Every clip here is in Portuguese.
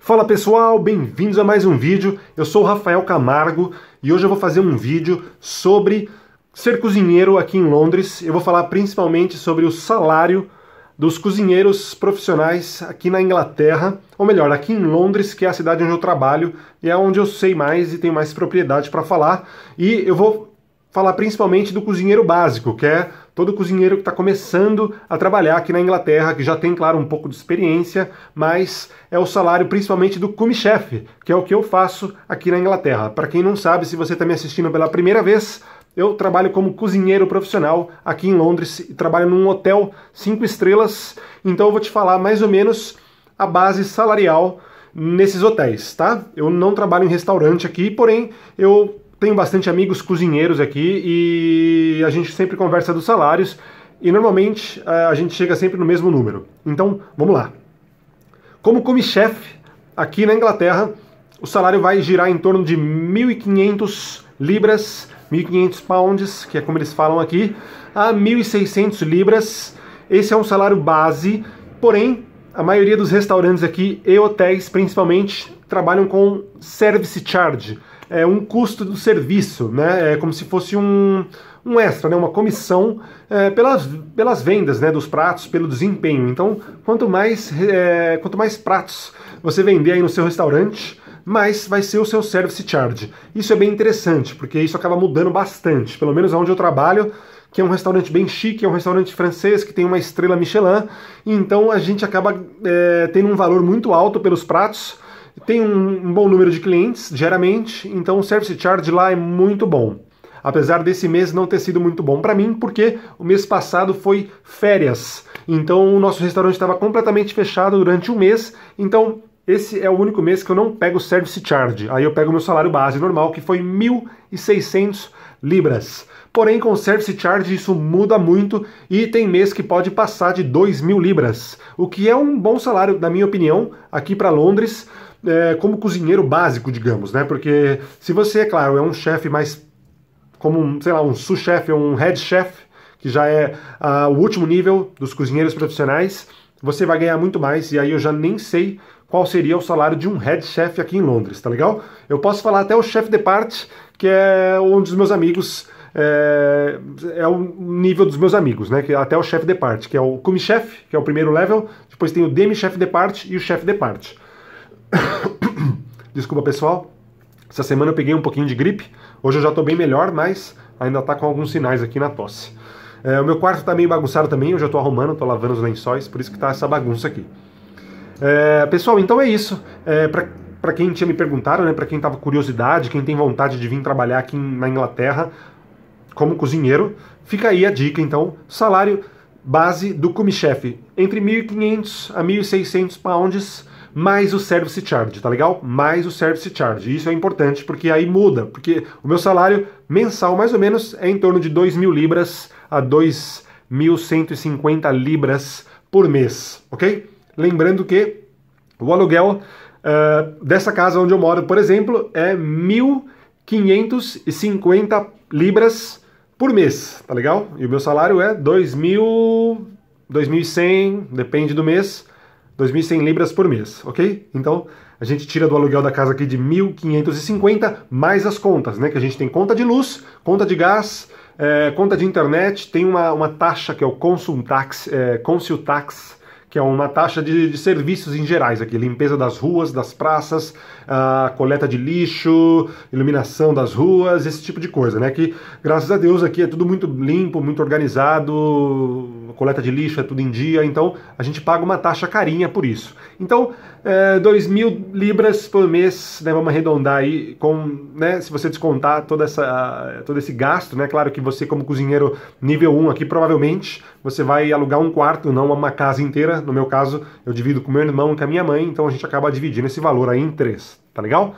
Fala pessoal, bem-vindos a mais um vídeo. Eu sou o Rafael Camargo e hoje eu vou fazer um vídeo sobre ser cozinheiro aqui em Londres. Eu vou falar principalmente sobre o salário dos cozinheiros profissionais aqui na Inglaterra, ou melhor, aqui em Londres, que é a cidade onde eu trabalho e é onde eu sei mais e tenho mais propriedade para falar. E eu vou falar principalmente do cozinheiro básico, que é todo cozinheiro que está começando a trabalhar aqui na Inglaterra, que já tem, claro, um pouco de experiência, mas é o salário principalmente do cume chef, que é o que eu faço aqui na Inglaterra. Para quem não sabe, se você está me assistindo pela primeira vez, eu trabalho como cozinheiro profissional aqui em Londres e trabalho num hotel cinco estrelas, então eu vou te falar mais ou menos a base salarial nesses hotéis, tá? Eu não trabalho em restaurante aqui, porém eu tenho bastante amigos cozinheiros aqui e a gente sempre conversa dos salários e normalmente a gente chega sempre no mesmo número. Então, vamos lá. Como come-chefe aqui na Inglaterra, o salário vai girar em torno de 1.500 libras, 1.500 pounds, que é como eles falam aqui, a 1.600 libras. Esse é um salário base, porém, a maioria dos restaurantes aqui e hotéis, principalmente, trabalham com service charge, é, um custo do serviço, né? É como se fosse um, um extra, né? uma comissão é, pelas, pelas vendas né? dos pratos, pelo desempenho. Então, quanto mais, é, quanto mais pratos você vender aí no seu restaurante, mais vai ser o seu service charge. Isso é bem interessante, porque isso acaba mudando bastante. Pelo menos onde eu trabalho, que é um restaurante bem chique, é um restaurante francês que tem uma estrela Michelin, então a gente acaba é, tendo um valor muito alto pelos pratos tem um, um bom número de clientes diariamente, então o service charge lá é muito bom apesar desse mês não ter sido muito bom para mim, porque o mês passado foi férias. Então o nosso restaurante estava completamente fechado durante um mês. Então esse é o único mês que eu não pego service charge. Aí eu pego meu salário base normal, que foi 1.600 libras. Porém, com service charge isso muda muito e tem mês que pode passar de 2.000 mil libras, o que é um bom salário, na minha opinião, aqui para Londres é, como cozinheiro básico, digamos, né? Porque se você, é claro, é um chefe mais como um, sei lá, um sous chef um head chef, que já é uh, o último nível dos cozinheiros profissionais, você vai ganhar muito mais e aí eu já nem sei qual seria o salário de um head chef aqui em Londres, tá legal? Eu posso falar até o chef de parte, que é um dos meus amigos é, é, o nível dos meus amigos, né? Que até o chefe de parte, que é o cumi chefe que é o primeiro level, depois tem o demi-chefe de parte e o chefe de parte. Desculpa, pessoal. Essa semana eu peguei um pouquinho de gripe. Hoje eu já tô bem melhor, mas ainda tá com alguns sinais aqui na tosse. É, o meu quarto tá meio bagunçado também, eu já tô arrumando, tô lavando os lençóis, por isso que tá essa bagunça aqui. É, pessoal, então é isso. É, pra para quem tinha me perguntado, né, para quem tava curiosidade, quem tem vontade de vir trabalhar aqui na Inglaterra como cozinheiro, fica aí a dica então, salário base do comi-chefe, entre 1.500 a 1.600 pounds mais o service charge, tá legal? Mais o service charge. Isso é importante porque aí muda, porque o meu salário mensal mais ou menos é em torno de 2 mil libras a 2.150 libras por mês, ok? Lembrando que o aluguel uh, dessa casa onde eu moro, por exemplo, é 1.550 libras por mês, tá legal? E o meu salário é 2.000, 2.100, depende do mês 2.100 libras por mês, ok? Então a gente tira do aluguel da casa aqui de 1.550 mais as contas, né? Que a gente tem conta de luz, conta de gás, é, conta de internet, tem uma, uma taxa que é o Consultax, é, tax, que é uma taxa de, de, serviços em gerais aqui, limpeza das ruas, das praças, a ah, coleta de lixo, iluminação das ruas, esse tipo de coisa, né? Que graças a Deus aqui é tudo muito limpo, muito organizado, coleta de lixo é tudo em dia, então a gente paga uma taxa carinha por isso. Então, é, 2 mil libras por mês, né, vamos arredondar aí, com, né, se você descontar toda essa, todo esse gasto, né, claro que você como cozinheiro nível 1 aqui, provavelmente você vai alugar um quarto, não uma casa inteira, no meu caso eu divido com meu irmão e com a minha mãe, então a gente acaba dividindo esse valor aí em três, tá legal?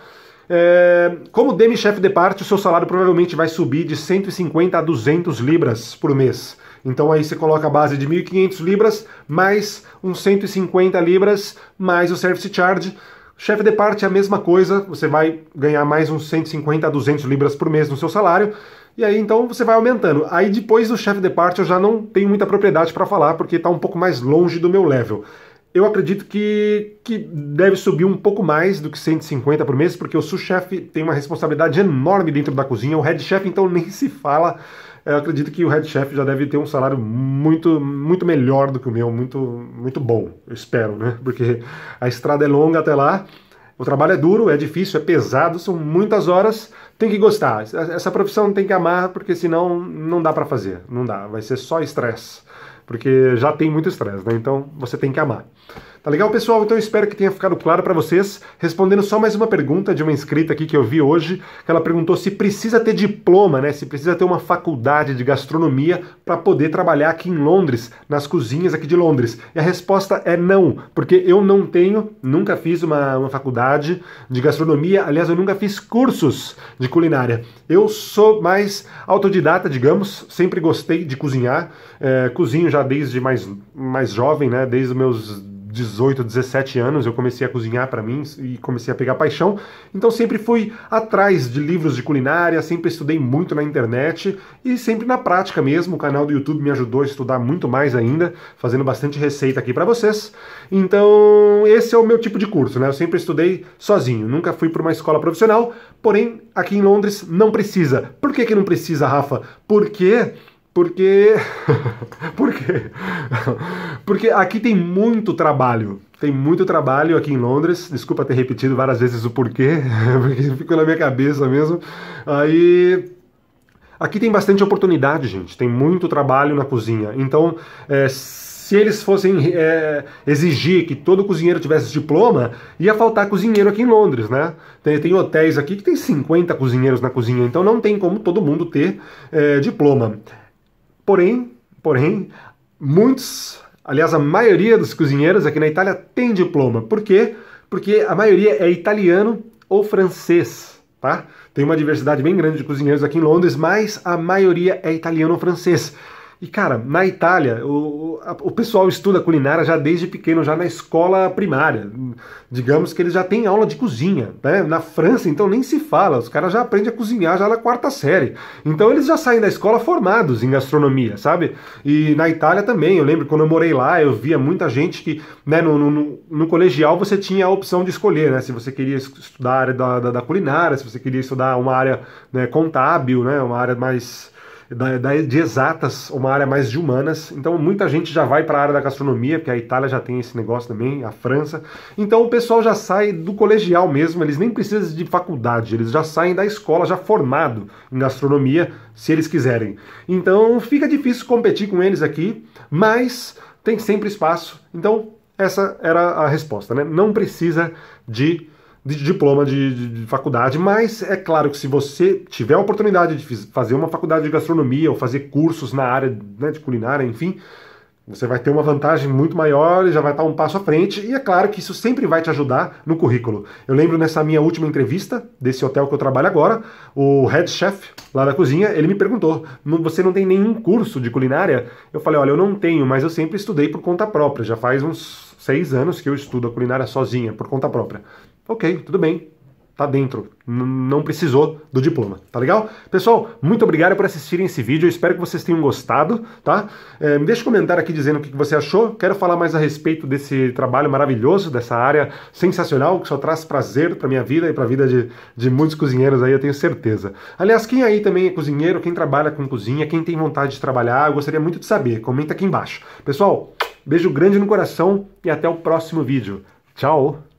É, como demi-chefe de parte, o seu salário provavelmente vai subir de 150 a 200 libras por mês. Então aí você coloca a base de 1.500 libras, mais uns 150 libras, mais o service charge. Chefe de parte é a mesma coisa, você vai ganhar mais uns 150 a 200 libras por mês no seu salário. E aí então você vai aumentando. Aí depois do chefe de parte eu já não tenho muita propriedade para falar, porque está um pouco mais longe do meu level eu acredito que, que deve subir um pouco mais do que 150 por mês, porque o sous-chefe tem uma responsabilidade enorme dentro da cozinha, o head chef então nem se fala, eu acredito que o head chef já deve ter um salário muito, muito melhor do que o meu, muito, muito bom, eu espero, né? Porque a estrada é longa até lá, o trabalho é duro, é difícil, é pesado, são muitas horas, tem que gostar. Essa profissão tem que amar, porque senão não dá para fazer. Não dá. Vai ser só estresse. Porque já tem muito estresse, né? Então você tem que amar. Tá legal, pessoal? Então espero que tenha ficado claro para vocês. Respondendo só mais uma pergunta de uma inscrita aqui que eu vi hoje, que ela perguntou se precisa ter diploma, né? Se precisa ter uma faculdade de gastronomia para poder trabalhar aqui em Londres, nas cozinhas aqui de Londres. E a resposta é não, porque eu não tenho, nunca fiz uma, uma faculdade de gastronomia. Aliás, eu nunca fiz cursos de culinária. Eu sou mais autodidata, digamos, sempre gostei de cozinhar, é, cozinho já desde mais, mais jovem, né, desde os meus 18, 17 anos, eu comecei a cozinhar para mim e comecei a pegar paixão. Então sempre fui atrás de livros de culinária, sempre estudei muito na internet e sempre na prática mesmo. O canal do YouTube me ajudou a estudar muito mais ainda, fazendo bastante receita aqui para vocês. Então, esse é o meu tipo de curso, né? Eu sempre estudei sozinho, nunca fui para uma escola profissional, porém aqui em Londres não precisa. Por que que não precisa, Rafa? Porque porque. Por quê? Porque aqui tem muito trabalho. Tem muito trabalho aqui em Londres. Desculpa ter repetido várias vezes o porquê, porque ficou na minha cabeça mesmo. Aí. Aqui tem bastante oportunidade, gente. Tem muito trabalho na cozinha. Então, é, se eles fossem é, exigir que todo cozinheiro tivesse diploma, ia faltar cozinheiro aqui em Londres, né? Tem, tem, hotéis aqui que tem 50 cozinheiros na cozinha, então não tem como todo mundo ter é, diploma. Porém, porém, muitos, aliás, a maioria dos cozinheiros aqui na Itália tem diploma. Por quê? Porque a maioria é italiano ou francês, tá? Tem uma diversidade bem grande de cozinheiros aqui em Londres, mas a maioria é italiano ou francês. E cara, na Itália, o, o, pessoal estuda culinária já desde pequeno, já na escola primária. Digamos que eles já têm aula de cozinha. Né? Na França, então, nem se fala. Os caras já aprendem a cozinhar já na quarta série. Então, eles já saem da escola formados em gastronomia, sabe? E na Itália também. Eu lembro quando eu morei lá, eu via muita gente que, né, no, no, no colegial você tinha a opção de escolher, né? Se você queria estudar a área da, da, da culinária, se você queria estudar uma área né, contábil, né? Uma área mais da, da, de exatas, uma área mais de humanas. Então muita gente já vai para a área da gastronomia, porque a Itália já tem esse negócio também, a França. Então o pessoal já sai do colegial mesmo, eles nem precisam de faculdade, eles já saem da escola já formado em gastronomia, se eles quiserem. Então fica difícil competir com eles aqui, mas tem sempre espaço. Então essa era a resposta, né? Não precisa de de diploma de, de, de, faculdade, mas é claro que se você tiver a oportunidade de fazer uma faculdade de gastronomia ou fazer cursos na área né, de culinária, enfim, você vai ter uma vantagem muito maior e já vai estar um passo à frente. E é claro que isso sempre vai te ajudar no currículo. Eu lembro nessa minha última entrevista desse hotel que eu trabalho agora, o head chef lá da cozinha, ele me perguntou: "Você não tem nenhum curso de culinária?" Eu falei: "Olha, eu não tenho, mas eu sempre estudei por conta própria. Já faz uns seis anos que eu estudo a culinária sozinha por conta própria." ok, tudo bem, tá dentro, não precisou do diploma, tá legal? Pessoal, muito obrigado por assistirem esse vídeo, eu espero que vocês tenham gostado, tá? É, me deixa um comentário aqui dizendo o que você achou, quero falar mais a respeito desse trabalho maravilhoso, dessa área sensacional, que só traz prazer para minha vida e para a vida de, de muitos cozinheiros aí, eu tenho certeza. Aliás, quem aí também é cozinheiro, quem trabalha com cozinha, quem tem vontade de trabalhar, eu gostaria muito de saber, comenta aqui embaixo. Pessoal, beijo grande no coração e até o próximo vídeo. Tchau!